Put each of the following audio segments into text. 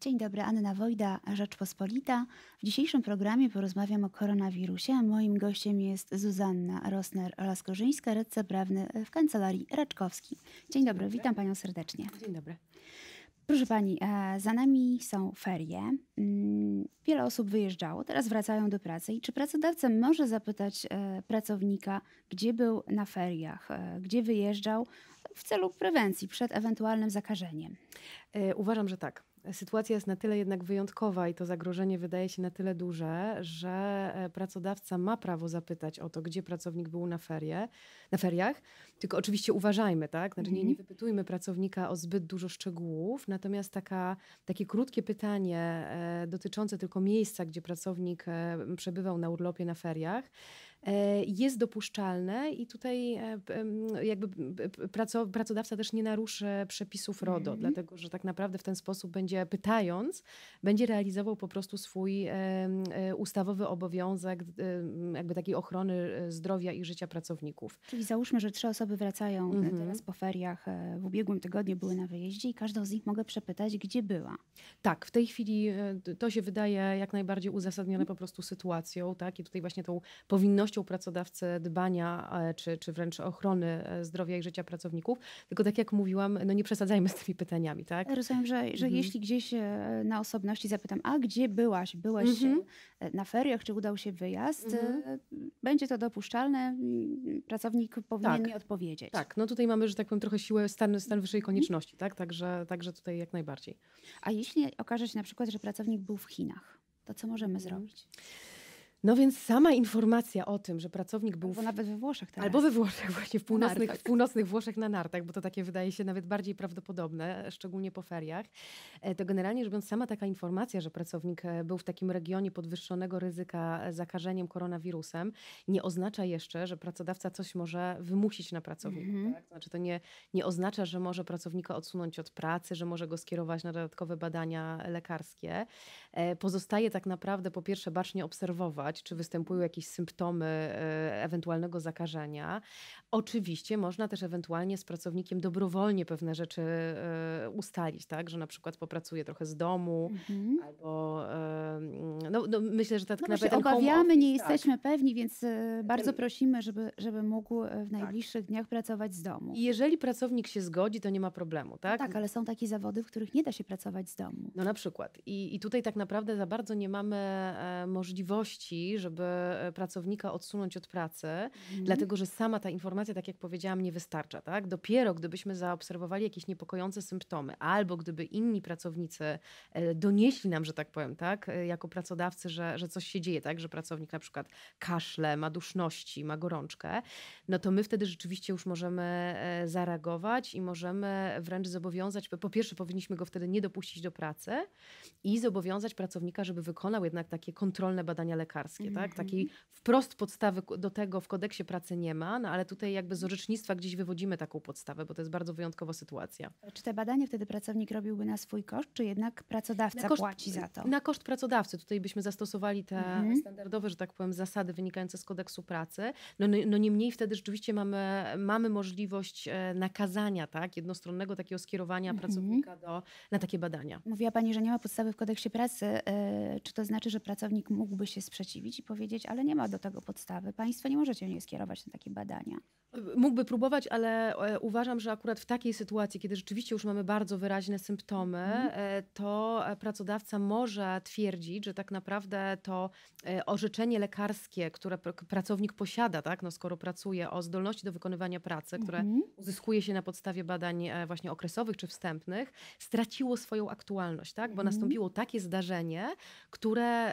Dzień dobry, Anna Wojda, Rzeczpospolita. W dzisiejszym programie porozmawiam o koronawirusie. Moim gościem jest Zuzanna Rosner-Laskorzyńska, radca prawny w Kancelarii Raczkowski. Dzień dobry, witam Panią serdecznie. Dzień dobry. Proszę Pani, e, za nami są ferie. Mm, wiele osób wyjeżdżało, teraz wracają do pracy. I czy pracodawca może zapytać e, pracownika, gdzie był na feriach, e, gdzie wyjeżdżał w celu prewencji przed ewentualnym zakażeniem? Uważam, że tak sytuacja jest na tyle jednak wyjątkowa i to zagrożenie wydaje się na tyle duże, że e, pracodawca ma prawo zapytać o to, gdzie pracownik był na, ferie, na feriach. Tylko oczywiście uważajmy, tak? Znaczy nie, nie mhm. wypytujmy pracownika o zbyt dużo szczegółów, natomiast taka, takie krótkie pytanie e, dotyczące tylko miejsca, gdzie pracownik e, przebywał na urlopie na feriach, E, jest dopuszczalne i tutaj e, jakby pracodawca też nie naruszy przepisów RODO, mm-hmm. dlatego że tak naprawdę w ten sposób będzie pytając, będzie realizował po prostu swój e, ustawowy obowiązek jakby takiej ochrony zdrowia i życia pracowników. Czyli załóżmy, że trzy osoby wracają mm-hmm. teraz po feriach, w ubiegłym tygodniu były na wyjeździe i każdą z nich mogę przepytać, gdzie była. Tak, w tej chwili to się wydaje jak najbardziej uzasadnione mhm. po prostu sytuacją, tak? I tutaj właśnie tą powinnością koniecznością pracodawcy dbania e, czy, czy wręcz ochrony e, zdrowia i życia pracowników. Tylko tak jak mówiłam, no nie przesadzajmy z tymi pytaniami, tak? Rozumiem, że, że mhm. jeśli gdzieś e, na osobności zapytam, a gdzie byłaś? Byłeś mhm. na feriach, czy udał się wyjazd? Mhm. Będzie to dopuszczalne. Mm, pracownik powinien tak. mi odpowiedzieć. Tak, no tutaj mamy, że tak powiem, trochę siłę stan, stan wyższej mhm. konieczności, tak? Także, także tutaj jak najbardziej. A jeśli okaże się na przykład, że pracownik był w Chinach, to co możemy mhm. zrobić? No więc sama informacja o tym, że pracownik był. Albo w... nawet we Włoszech teraz. Albo we Włoszech, właśnie w północnych, w północnych Włoszech na nartach, bo to takie wydaje się nawet bardziej prawdopodobne, szczególnie po feriach. E, to generalnie rzecz biorąc, sama taka informacja, że pracownik e, był w takim regionie podwyższonego ryzyka e, zakażeniem koronawirusem, nie oznacza jeszcze, że pracodawca coś może wymusić na pracowniku. Mhm. Tak? Znaczy, to nie, nie oznacza, że może pracownika odsunąć od pracy, że może go skierować na dodatkowe badania lekarskie. Pozostaje tak naprawdę, po pierwsze, bacznie obserwować, czy występują jakieś symptomy e, ewentualnego zakażenia, Oczywiście można też ewentualnie z pracownikiem dobrowolnie pewne rzeczy e, ustalić, tak? Że na przykład popracuje trochę z domu, mhm. albo no, no, myślę, że tak no naprawdę. Obawiamy, nie tak. jesteśmy pewni, więc e, bardzo prosimy, żeby, żeby mógł e, w tak. najbliższych tak. dniach pracować z domu. Jeżeli pracownik się zgodzi, to nie ma problemu, tak? tak, ale są takie zawody, w których nie da się pracować z domu. No na przykład. I, i tutaj tak naprawdę za bardzo nie mamy możliwości, żeby pracownika odsunąć od pracy, mhm. dlatego że sama ta informacja informacja, tak jak powiedziałam, nie wystarcza. Tak? Dopiero gdybyśmy zaobserwowali jakieś niepokojące symptomy, albo gdyby inni pracownicy e, donieśli nam, że tak powiem, tak, e, jako pracodawcy, że, że coś się dzieje, tak, że pracownik na przykład kaszle, ma duszności, ma gorączkę, no to my wtedy rzeczywiście już możemy e, zareagować i możemy wręcz zobowiązać, po pierwsze powinniśmy go wtedy nie dopuścić do pracy i zobowiązać pracownika, żeby wykonał jednak takie kontrolne badania lekarskie, mm -hmm. tak? Mhm. Takiej wprost podstawy do tego w kodeksie pracy nie ma, no ale tutaj jakby z orzecznictwa gdzieś wywodzimy taką podstawę, bo to jest bardzo wyjątkowa sytuacja. Czy te badanie wtedy pracownik robiłby na swój koszt, czy jednak pracodawca koszt, płaci za to? Na koszt pracodawcy. Tutaj byśmy zastosowali te mhm. standardowe, że tak powiem, zasady wynikające z kodeksu pracy. No, no, no niemniej wtedy rzeczywiście mamy, mamy możliwość e, nakazania, tak, jednostronnego takiego skierowania mhm. pracownika do, na takie badania. Mówiła Pani, że nie ma podstawy w kodeksie pracy. E, czy to znaczy, że pracownik mógłby się sprzeciwić i powiedzieć, ale nie ma do tego podstawy, Państwo nie możecie mnie skierować na takie badania? Mógłby próbować, ale e, uważam, że akurat w takiej sytuacji, kiedy rzeczywiście już mamy bardzo wyraźne symptomy, mhm. e, to e, pracodawca może twierdzić, że tak naprawdę to orzeczenie lekarskie, które pracownik posiada, tak, no skoro pracuje, o zdolności do wykonywania pracy, które mhm. uzyskuje się na podstawie badań właśnie okresowych czy wstępnych, straciło swoją aktualność, tak, bo mhm. nastąpiło takie zdarzenie, które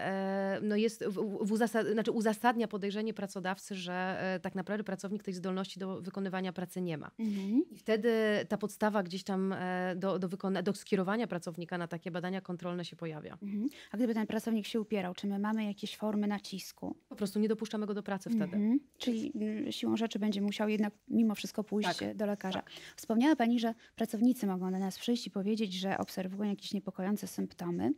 no jest w, w uzasad znaczy uzasadnia podejrzenie pracodawcy, że tak naprawdę pracownik tej zdolności zdolności do wykonywania pracy nie ma. Mhm. I wtedy ta podstawa gdzieś tam e, do, do, wykona- do skierowania pracownika na takie badania kontrolne się pojawia. Mhm. A gdyby ten pracownik się upierał, czy my mamy jakieś formy nacisku? Po prostu nie dopuszczamy go do pracy wtedy. Mhm. Czyli mm, siłą rzeczy będzie musiał jednak mimo wszystko pójść tak. do lekarza. Tak. Wspomniała Pani, że pracownicy mogą na nas przyjść i powiedzieć, że obserwują jakieś niepokojące symptomy.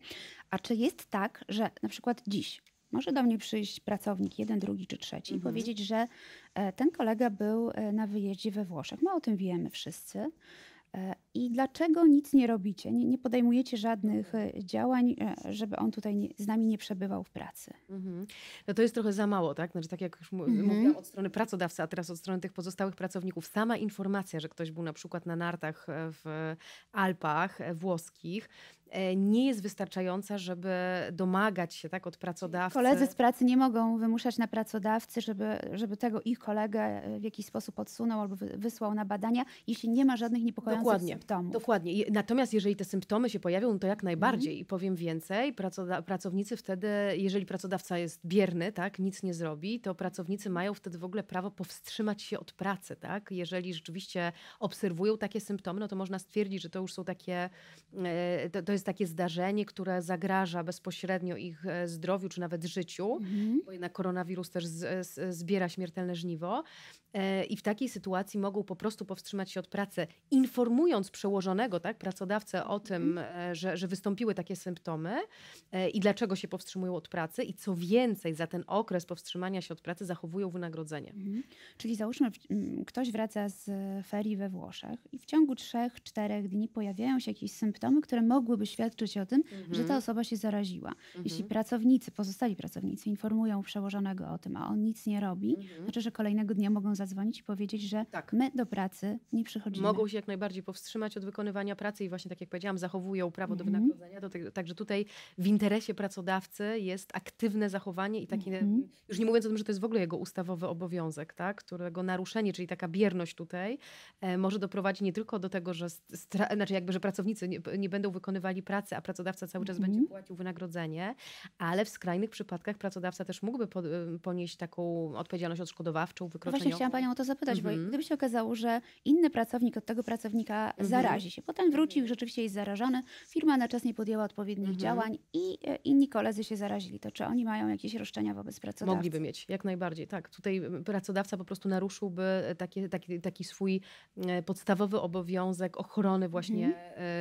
A czy jest tak, że na przykład dziś może do mnie przyjść pracownik, jeden, drugi czy trzeci, mhm. i powiedzieć, że e, ten kolega był e, na wyjeździe we Włoszech. My o tym wiemy wszyscy. E, I dlaczego nic nie robicie? Nie, nie podejmujecie żadnych działań, żeby on tutaj nie, z nami nie przebywał w pracy? Mhm. No to jest trochę za mało, tak? Znaczy, tak jak już mhm. mówiłam, od strony pracodawcy, a teraz od strony tych pozostałych pracowników. Sama informacja, że ktoś był na przykład na nartach w Alpach włoskich, E, nie jest wystarczająca, żeby domagać się tak od pracodawcy. Koledzy z pracy nie mogą wymuszać na pracodawcy, żeby, żeby tego ich kolegę e, w jakiś sposób odsunął albo wysłał na badania, jeśli nie ma żadnych niepokojących dokładnie, symptomów. Dokładnie. Natomiast jeżeli te symptomy się pojawią, to jak najbardziej. Mhm. I powiem więcej, pracownicy wtedy, jeżeli pracodawca jest bierny, tak, nic nie zrobi, to pracownicy mają wtedy w ogóle prawo powstrzymać się od pracy. Tak? Jeżeli rzeczywiście obserwują takie symptomy, no to można stwierdzić, że to już są takie, e, to, to jest jest takie zdarzenie, które zagraża bezpośrednio ich e, zdrowiu czy nawet życiu, mhm. bo jednak koronawirus też z, e, z, zbiera śmiertelne żniwo, E, i w takiej sytuacji mogą po prostu powstrzymać się od pracy, informując przełożonego, tak, pracodawcę o mhm. tym, e, że, że wystąpiły takie symptomy e, i dlaczego się powstrzymują od pracy i co więcej, za ten okres powstrzymania się od pracy zachowują wynagrodzenie. Mhm. Czyli załóżmy, ktoś wraca z ferii we Włoszech i w ciągu trzech, czterech dni pojawiają się jakieś symptomy, które mogłyby świadczyć o tym, mhm. że ta mhm. osoba się zaraziła. Mhm. Jeśli pracownicy, pozostali pracownicy informują przełożonego o tym, a on nic nie robi, mhm. znaczy, że kolejnego dnia mogą zadzwonić i powiedzieć, że tak. my do pracy nie przychodzimy. Mogą się jak najbardziej powstrzymać od wykonywania pracy i właśnie tak jak powiedziałam, zachowują prawo mm -hmm. do mhm. wynagrodzenia. Do także tutaj w interesie pracodawcy jest aktywne zachowanie i takie, mm -hmm. już nie mówiąc o tym, że to jest w ogóle jego ustawowy obowiązek, tak? którego naruszenie, czyli taka bierność tutaj e, może doprowadzić nie tylko do tego, że, znaczy jakby, że pracownicy nie, nie, będą wykonywali pracy, a pracodawca cały czas mm -hmm. będzie mhm. płacił wynagrodzenie, ale w skrajnych przypadkach pracodawca też mógłby po, y, ponieść taką odpowiedzialność odszkodowawczą, no wykroczenie chciałam Panią o to zapytać, mm bo mhm. gdyby się okazało, że inny pracownik od tego pracownika mhm. zarazi się, potem wrócił i rzeczywiście jest zarażony, firma na czas nie podjęła odpowiednich mhm. działań i e, inni koledzy się zarazili, to czy oni mają jakieś roszczenia wobec pracodawcy? Mogliby mieć, jak najbardziej, tak. Tutaj pracodawca po prostu naruszyłby e, taki, taki, taki swój e, podstawowy obowiązek ochrony właśnie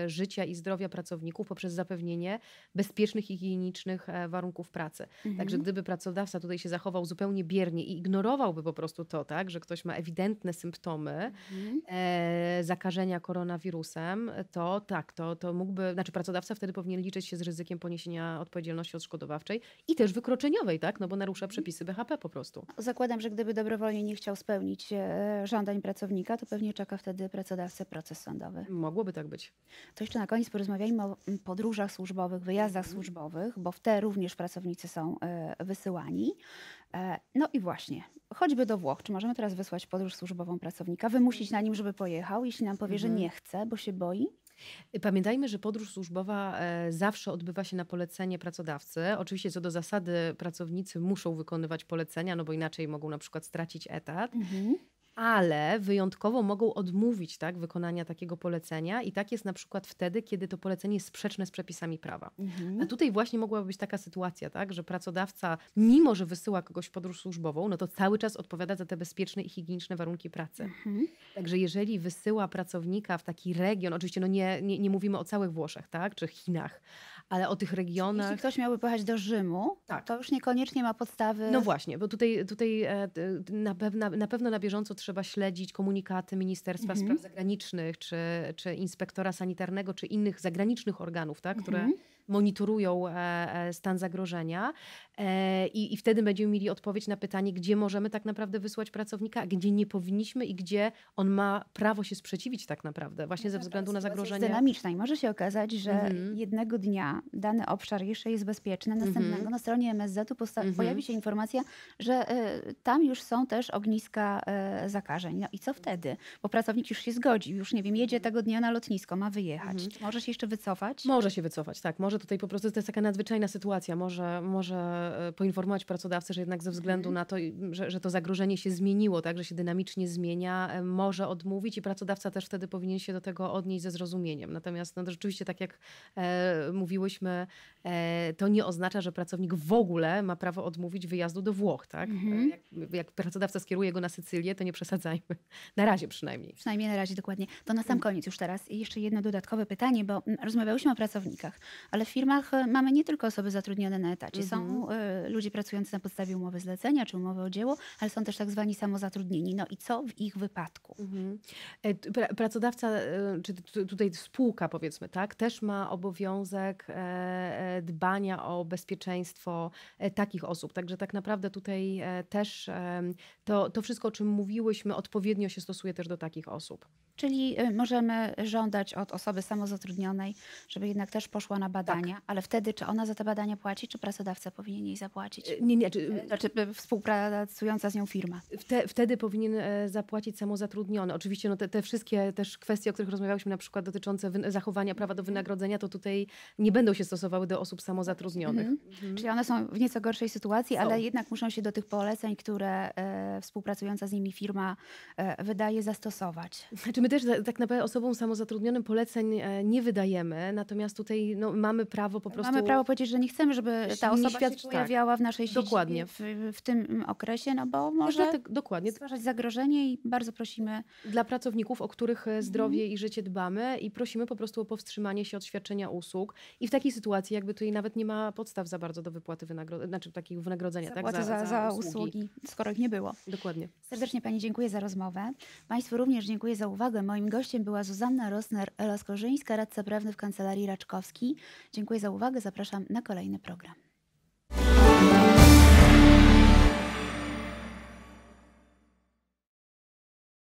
życia i zdrowia pracowników poprzez zapewnienie bezpiecznych i higienicznych warunków pracy. Także gdyby pracodawca tutaj się zachował zupełnie biernie i ignorowałby po prostu to, tak, że że ktoś ma ewidentne symptomy mhm. e, zakażenia koronawirusem, to tak, to, to mógłby, znaczy pracodawca wtedy powinien liczyć się z ryzykiem poniesienia odpowiedzialności odszkodowawczej i też wykroczeniowej, tak? No bo narusza mhm. przepisy BHP po prostu. Zakładam, że gdyby dobrowolnie nie chciał spełnić e, żądań pracownika, to pewnie czeka wtedy pracodawcę proces sądowy. Mogłoby tak być. To jeszcze na koniec porozmawiajmy o mm, podróżach służbowych, wyjazdach mhm. służbowych, bo w te również pracownicy są e, wysyłani. E, no i właśnie, choćby do Włoch. Czy możemy teraz wysłać podróż służbową pracownika, wymusić na nim, żeby pojechał, jeśli nam powie, że mhm. nie chce, bo się boi? Pamiętajmy, że podróż służbowa e, zawsze odbywa się na polecenie pracodawcy. Oczywiście co do zasady pracownicy muszą wykonywać polecenia, no bo inaczej mogą na przykład stracić etat. Mhm ale wyjątkowo mogą odmówić tak, wykonania takiego polecenia i tak jest na przykład wtedy, kiedy to polecenie jest sprzeczne z przepisami prawa. Mhm. A tutaj właśnie mogłaby być taka sytuacja, tak, że pracodawca, mimo że wysyła kogoś w podróż służbową, no to cały czas odpowiada za te bezpieczne i higieniczne warunki pracy. Mhm. Także jeżeli wysyła pracownika w taki region, oczywiście no nie, nie, nie mówimy o całych Włoszech, tak, czy Chinach, ale o tych regionach. Jeśli ktoś miałby pojechać do Rzymu, tak. to już niekoniecznie ma podstawy. No właśnie, bo tutaj, tutaj e, na, pewno, na pewno na bieżąco trzeba śledzić komunikaty Ministerstwa mhm. Spraw Zagranicznych, czy, czy inspektora sanitarnego, czy innych zagranicznych organów, tak, które. Mhm monitorują e, e, stan zagrożenia e, i, i wtedy będziemy mieli odpowiedź na pytanie, gdzie możemy tak naprawdę wysłać pracownika, a gdzie nie powinniśmy i gdzie on ma prawo się sprzeciwić tak naprawdę, właśnie no ze tak, względu na zagrożenie. Jest dynamiczna i może się okazać, że mhm. jednego dnia dany obszar jeszcze jest bezpieczny, mhm. następnego mhm. na stronie MSZ-u mhm. pojawi się informacja, że y, tam już są też ogniska y, zakażeń. No i co wtedy? Bo pracownik już się zgodzi, już nie wiem, jedzie mhm. tego dnia na lotnisko, ma wyjechać. Mhm. Może się jeszcze wycofać? Może się wycofać, tak. Może może tutaj po prostu to jest taka nadzwyczajna sytuacja, może, może e, poinformować pracodawcę, że jednak ze względu mhm. na to, że, że to zagrożenie się zmieniło, tak, że się dynamicznie zmienia, e, może odmówić i pracodawca też wtedy powinien się do tego odnieść ze zrozumieniem. Natomiast no, rzeczywiście, tak jak e, mówiłyśmy, e, to nie oznacza, że pracownik w ogóle ma prawo odmówić wyjazdu do Włoch. Tak? Mhm. E, jak, jak pracodawca skieruje go na Sycylię, to nie przesadzajmy. Na razie przynajmniej. Przynajmniej na razie, dokładnie. To na sam mhm. koniec już teraz. I jeszcze jedno dodatkowe pytanie, bo mm, rozmawiałyśmy o pracownikach, ale w firmach e, mamy nie tylko osoby zatrudnione na etacie. Mhm. Są e, y, ludzie pracujący na podstawie umowy zlecenia czy umowy o dzieło, ale są też tak zwani samozatrudnieni. No i co w ich wypadku? Mhm. E, pracodawca, czy tutaj spółka powiedzmy, tak, też ma obowiązek dbania o bezpieczeństwo takich osób. Także tak naprawdę tutaj też to, to wszystko, o czym mówiłyśmy, odpowiednio się stosuje też do takich osób. Czyli y, możemy żądać od osoby samozatrudnionej, żeby jednak też poszła na badania, tak. ale wtedy czy ona za te badania płaci, czy pracodawca powinien jej zapłacić? Y, nie, nie. Czy, y, znaczy współpracująca z nią firma. Wte, wtedy powinien e, zapłacić samozatrudniony. Oczywiście no, te, te, wszystkie też kwestie, o których rozmawiałyśmy, na przykład dotyczące zachowania prawa do mhm. wynagrodzenia, to tutaj nie będą się stosowały do osób samozatrudnionych. Mhm. Mhm. Czyli one są w nieco gorszej sytuacji, są. ale jednak muszą się do tych poleceń, które e, współpracująca z nimi firma e, wydaje, zastosować. Znaczy My też tak naprawdę osobom samozatrudnionym poleceń e, nie wydajemy, natomiast tutaj no, mamy prawo po prostu... Mamy prawo powiedzieć, że nie chcemy, żeby ta osoba świadczy, się tak. pojawiała tak. w naszej sieci dokładnie. W, w, tym okresie, no bo może dokładnie. stwarzać zagrożenie i bardzo prosimy... Dla pracowników, o których e, zdrowie mhm. i życie dbamy i prosimy po prostu o powstrzymanie się od świadczenia usług i w takiej sytuacji jakby tutaj nawet nie ma podstaw za bardzo do wypłaty znaczy wynagrodzenia, znaczy takich wynagrodzenia, Zapłaty tak? Za, za, za usługi, usługi, skoro ich nie było. Dokładnie. Serdecznie Pani dziękuję za rozmowę. Państwu również dziękuję za uwagę. Moim gościem była Zuzanna Rosner-Laskorzyńska, radca prawny w Kancelarii Raczkowski. Dziękuję za uwagę, zapraszam na kolejny program.